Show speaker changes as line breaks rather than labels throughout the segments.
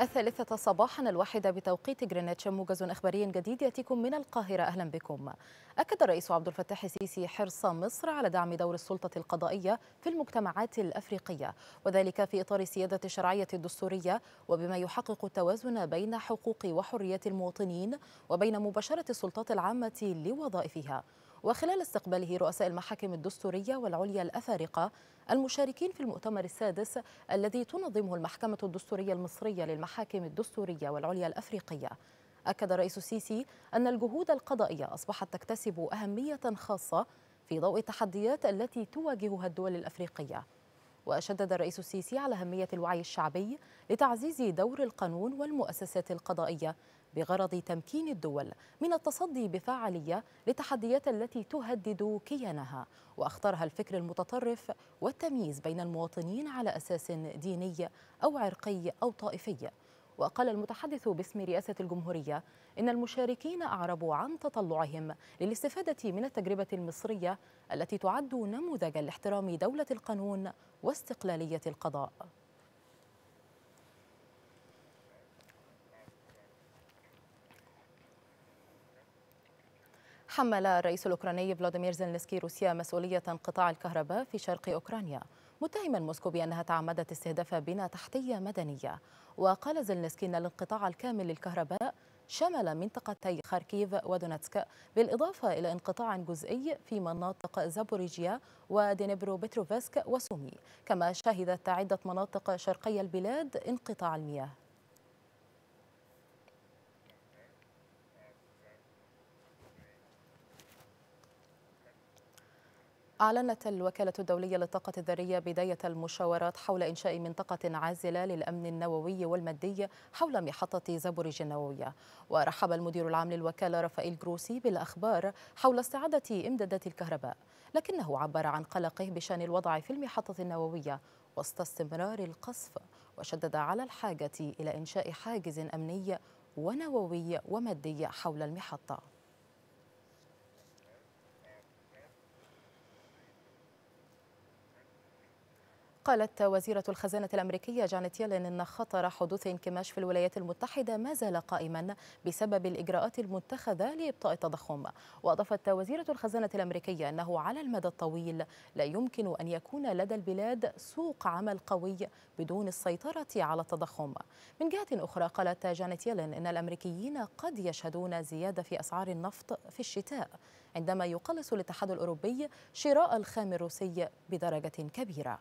الثالثة صباحا الواحدة بتوقيت جرينتش موجز إخباري جديد يأتيكم من القاهرة أهلا بكم أكد الرئيس عبد الفتاح السيسي حرص مصر على دعم دور السلطة القضائية في المجتمعات الأفريقية وذلك في إطار السيادة الشرعية الدستورية وبما يحقق التوازن بين حقوق وحريات المواطنين وبين مباشرة السلطات العامة لوظائفها وخلال استقباله رؤساء المحاكم الدستورية والعليا الأفارقة المشاركين في المؤتمر السادس الذي تنظمه المحكمة الدستورية المصرية للمحاكم الدستورية والعليا الأفريقية أكد الرئيس السيسي أن الجهود القضائية أصبحت تكتسب أهمية خاصة في ضوء التحديات التي تواجهها الدول الأفريقية وشدد الرئيس السيسي على أهمية الوعي الشعبي لتعزيز دور القانون والمؤسسات القضائية بغرض تمكين الدول من التصدي بفاعلية للتحديات التي تهدد كيانها واخطرها الفكر المتطرف والتمييز بين المواطنين على اساس ديني او عرقي او طائفي وقال المتحدث باسم رئاسة الجمهورية إن المشاركين أعربوا عن تطلعهم للاستفادة من التجربة المصرية التي تعد نموذجا لاحترام دولة القانون واستقلالية القضاء تحمل الرئيس الأوكراني فلاديمير زيلينسكي روسيا مسؤولية انقطاع الكهرباء في شرق أوكرانيا متهما موسكو بأنها تعمدت استهداف بنى تحتية مدنية وقال زيلينسكي أن الانقطاع الكامل للكهرباء شمل منطقتي خاركيف ودونتسك بالإضافة إلى انقطاع جزئي في مناطق زابوريجيا ودينيبرو بتروفسك وسومي كما شهدت عدة مناطق شرقي البلاد انقطاع المياه أعلنت الوكالة الدولية للطاقة الذرية بداية المشاورات حول إنشاء منطقة عازلة للأمن النووي والمادي حول محطة زابوريج النووية ورحب المدير العام للوكالة رفائيل جروسي بالأخبار حول استعادة إمدادات الكهرباء لكنه عبر عن قلقه بشأن الوضع في المحطة النووية وسط استمرار القصف وشدد على الحاجة إلى إنشاء حاجز أمني ونووي ومادي حول المحطة قالت وزيرة الخزانة الأمريكية جانيت يلين أن خطر حدوث انكماش في الولايات المتحدة ما زال قائما بسبب الإجراءات المتخذة لإبطاء التضخم وأضافت وزيرة الخزانة الأمريكية أنه على المدى الطويل لا يمكن أن يكون لدى البلاد سوق عمل قوي بدون السيطرة على التضخم من جهة أخرى قالت جانيت يلين أن الأمريكيين قد يشهدون زيادة في أسعار النفط في الشتاء عندما يقلص الاتحاد الأوروبي شراء الخام الروسي بدرجة كبيرة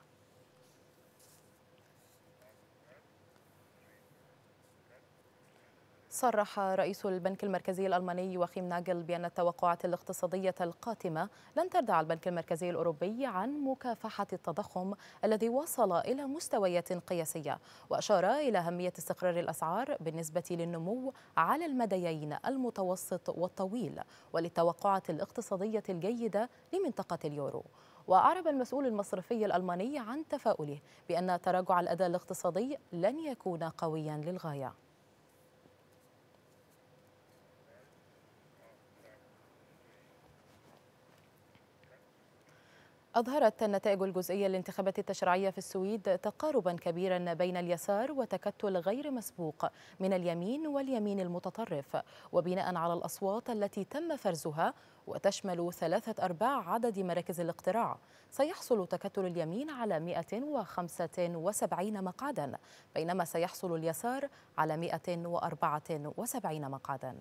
صرح رئيس البنك المركزي الألماني وخيم ناجل بأن التوقعات الاقتصادية القاتمة لن تردع البنك المركزي الأوروبي عن مكافحة التضخم الذي وصل إلى مستويات قياسية وأشار إلى أهمية استقرار الأسعار بالنسبة للنمو على المديين المتوسط والطويل وللتوقعات الاقتصادية الجيدة لمنطقة اليورو وأعرب المسؤول المصرفي الألماني عن تفاؤله بأن تراجع الأداء الاقتصادي لن يكون قويا للغاية أظهرت النتائج الجزئية للانتخابات التشريعية في السويد تقاربا كبيرا بين اليسار وتكتل غير مسبوق من اليمين واليمين المتطرف وبناء على الأصوات التي تم فرزها وتشمل ثلاثة أرباع عدد مراكز الاقتراع سيحصل تكتل اليمين على 175 مقعدا بينما سيحصل اليسار على 174 مقعدا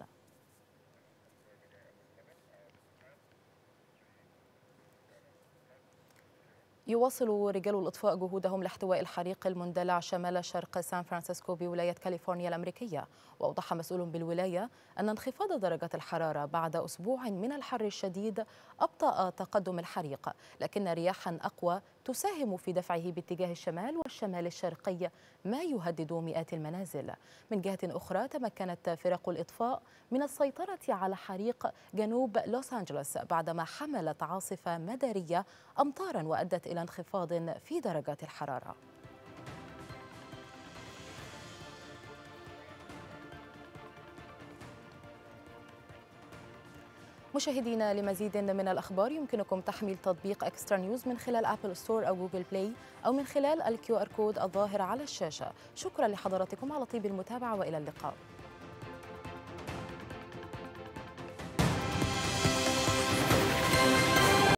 يواصل رجال الإطفاء جهودهم لاحتواء الحريق المندلع شمال شرق سان فرانسيسكو بولاية كاليفورنيا الأمريكية وأوضح مسؤول بالولاية أن انخفاض درجة الحرارة بعد أسبوع من الحر الشديد أبطأ تقدم الحريق لكن رياحا أقوى تساهم في دفعه باتجاه الشمال والشمال الشرقي ما يهدد مئات المنازل من جهة أخرى تمكنت فرق الإطفاء من السيطرة على حريق جنوب لوس أنجلوس بعدما حملت عاصفة مدارية أمطارا وأدت إلى انخفاض في درجات الحرارة مشاهدينا لمزيد من الأخبار يمكنكم تحميل تطبيق إكسترا نيوز من خلال أبل ستور أو جوجل بلاي أو من خلال الكيو آر كود الظاهر على الشاشة شكرا لحضراتكم على طيب المتابعة وإلى اللقاء